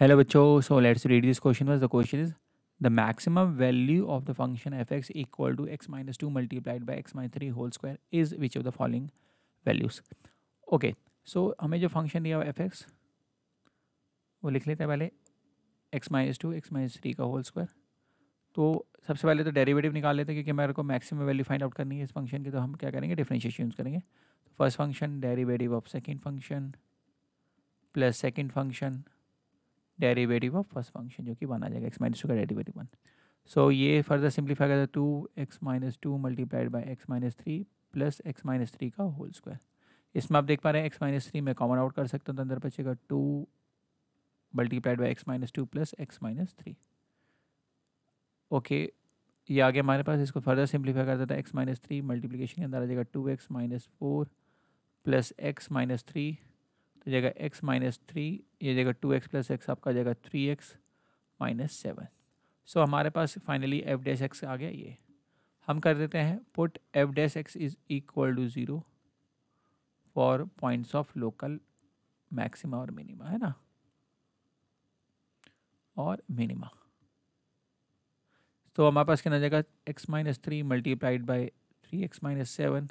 hello बच्चो so let's read this question was the question is the maximum value of the function F X equal to X minus two multiplied by X minus three whole square is which of the following values okay so हमें जो function दिया हुआ F x वो लिख लेते हैं पहले X minus two X minus three का होल स्क्वायर तो सबसे पहले तो डेरिवेटिव निकाल लेते हैं क्योंकि मेरे को मैक्सिमम वैल्यू फाइंड आउट करनी है इस फंक्शन की तो हम क्या करेंगे डिफ्रेंशिएशन यूज करेंगे first function derivative of second function plus second function derivative of first function जो कि वन आ जाएगा एक्स माइनस टू का डेरीवेटिव वन सो ये फर्दर सिंप्लीफाई करता है two X minus two multiplied by X minus three plus X minus three का whole square इसमें आप देख पा रहे हैं एक्स माइनस थ्री मैं कॉमन आउट कर सकता हूँ तो अंदर बचेगा two multiplied by X minus two plus X minus three okay ये आगे हमारे पास इसको फर्दर सिंप्लीफाई करता था एक्स माइनस थ्री मल्टीप्लीकेशन के अंदर आ जाएगा two X minus four plus X minus three हो जाएगा x माइनस थ्री ये जाएगा टू एक्स प्लस एक्स आपका जाएगा three X minus seven so हमारे पास फाइनली एफ डैश एक्स आ गया ये हम कर देते हैं put F dash X is equal to zero for points of local maxima और मिनिमा है ना और मिनिमा तो हमारे पास क्या आ जाएगा X minus three multiplied by three X minus seven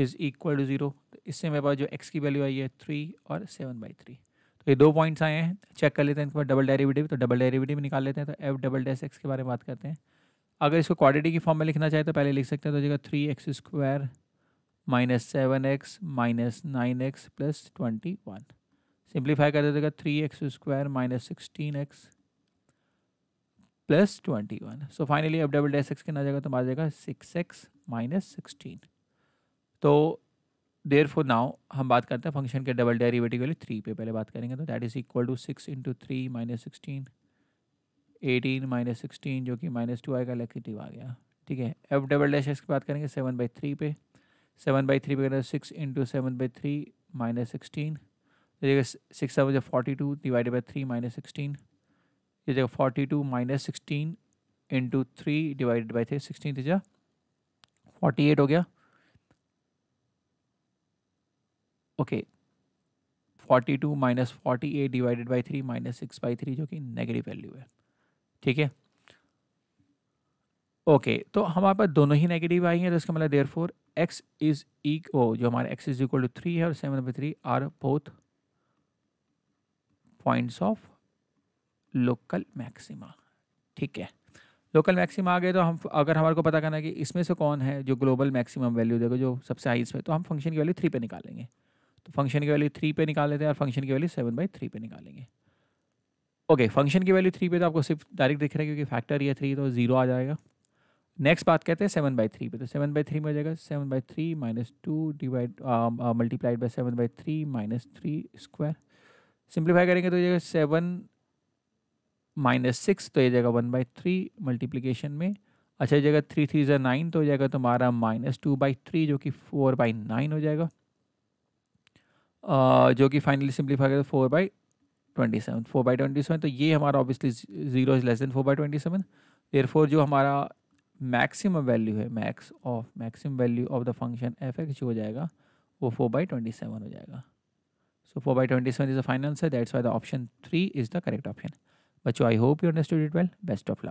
is equal to zero इससे मेरे पास जो एक्स की वैल्यू आई है थ्री और सेवन बाई थ्री तो ये दो पॉइंट्स आए हैं चेक कर लेते हैं इनके बाद डबल डेरिवेटिव तो डबल डेरिवेटिव निकाल लेते हैं तो एफ डबल डैश एक्स के बारे में बात करते हैं अगर इसको क्वाड्रेटिक की फॉर्म में लिखना चाहे तो पहले लिख सकते हैं तो जगह three X square minus seven X minus nine X plus twenty one simplify कर देगा three X square minus sixteen X plus twenty one so finally अब डबल डैश एक्स के ना जाएगा तो आ जाएगा सिक्स एक्स माइनस सिक्सटीन तो देर four now हम बात करते हैं फंक्शन के डबल डेरिवेटिव वैल्यू थ्री पे पहले बात करेंगे तो that is equal to six into three minus sixteen eighteen minus sixteen जो कि माइनस टू आएगा लेकेटिव आ गया ठीक है एफ डबल डैश एक्स की बात करेंगे सेवन बाई थ्री पे सेवन बाई थ्री पे करेंगे six into seven by three minus sixteen जगह सिक्स सेवन जो forty two divided by three minus sixteen ये जगह forty two minus sixteen into three divided by three sixteen थी forty eight हो गया okay two minus forty eight divided by three minus six by three जो कि negative value है ठीक है ओके तो हमारे पास दोनों ही नेगेटिव आई हैं तो इसका मतलब therefore X is E O जो हमारे X is equal to three है और seven by three are both points of local maxima ठीक है लोकल मैक्सिमा आ गए तो हम अगर हमारे को पता करना है कि इसमें से कौन है जो ग्लोबल मैक्सिमम वैल्यू देगा जो सबसे हाइस है तो हम फंक्शन की वैल्यू थ्री पे निकालेंगे तो फंक्शन की वैल्यू थ्री पे निकाल लेते हैं और फंक्शन की वैल्यू सेवन बाई थ्री पे निकालेंगे ओके फंक्शन की वैल्यू थ्री पे तो आपको सिर्फ डायरेक्ट दिख रहा है क्योंकि फैक्टर ये थ्री तो जीरो आ जाएगा नेक्स्ट बात कहते हैं सेवन बाई थ्री पे तो सेवन बाई थ्री में हो जाएगा seven by three minus two divide multiplied by seven by three minus three square simplify करेंगे तो ये जाएगा सेवन माइनस सिक्स तो ये जाएगा वन बाई थ्री मल्टीप्लीकेशन में अच्छा ये जाएगा थ्री तो थ्री जो नाइन तो हो जाएगा तुम्हारा माइनस टू बाई थ्री जो कि फोर बाई नाइन हो जाएगा Uh, जो कि फाइनली सिंप्लीफाई करें four by twenty seven four by twenty seven तो ये हमारा obviously zero is less than four by twenty seven four जो हमारा मैक्सिमम वैल्यू है max of maximum value of the function F X जो हो जाएगा वो फोर बाई ट्वेंटी सेवन हो जाएगा so four by twenty seven is the final answer that's why the option three is the correct option बच्चों I hope you understood it well best of luck